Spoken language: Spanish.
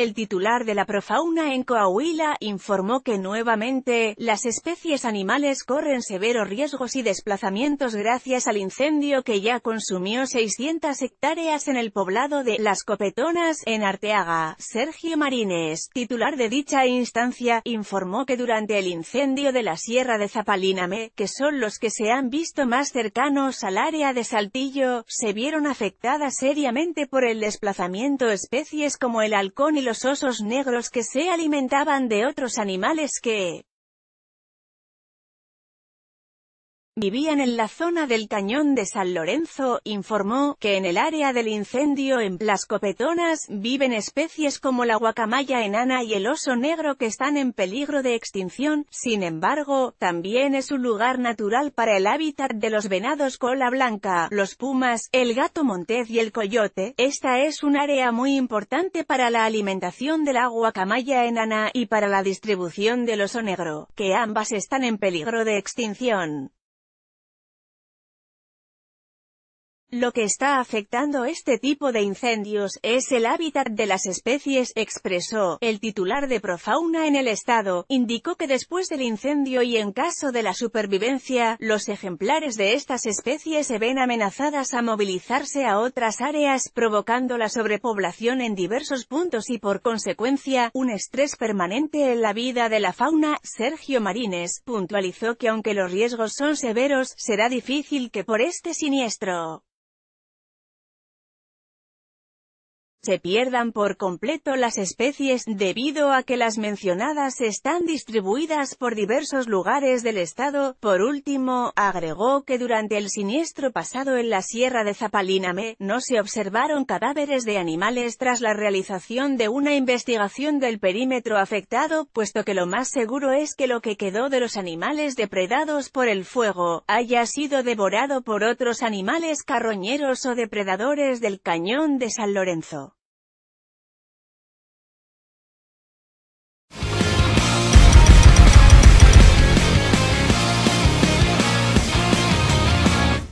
El titular de la Profauna en Coahuila informó que nuevamente, las especies animales corren severos riesgos y desplazamientos gracias al incendio que ya consumió 600 hectáreas en el poblado de Las Copetonas, en Arteaga. Sergio Marines, titular de dicha instancia, informó que durante el incendio de la Sierra de Zapalíname, que son los que se han visto más cercanos al área de Saltillo, se vieron afectadas seriamente por el desplazamiento especies como el halcón y los osos negros que se alimentaban de otros animales que Vivían en la zona del Cañón de San Lorenzo, informó, que en el área del incendio en Las Copetonas, viven especies como la guacamaya enana y el oso negro que están en peligro de extinción, sin embargo, también es un lugar natural para el hábitat de los venados cola blanca, los pumas, el gato montés y el coyote, esta es un área muy importante para la alimentación de la guacamaya enana y para la distribución del oso negro, que ambas están en peligro de extinción. Lo que está afectando este tipo de incendios, es el hábitat de las especies, expresó. El titular de Profauna en el estado, indicó que después del incendio y en caso de la supervivencia, los ejemplares de estas especies se ven amenazadas a movilizarse a otras áreas, provocando la sobrepoblación en diversos puntos y por consecuencia, un estrés permanente en la vida de la fauna. Sergio Marines, puntualizó que aunque los riesgos son severos, será difícil que por este siniestro se pierdan por completo las especies, debido a que las mencionadas están distribuidas por diversos lugares del estado. Por último, agregó que durante el siniestro pasado en la sierra de Zapalíname, no se observaron cadáveres de animales tras la realización de una investigación del perímetro afectado, puesto que lo más seguro es que lo que quedó de los animales depredados por el fuego, haya sido devorado por otros animales carroñeros o depredadores del cañón de San Lorenzo.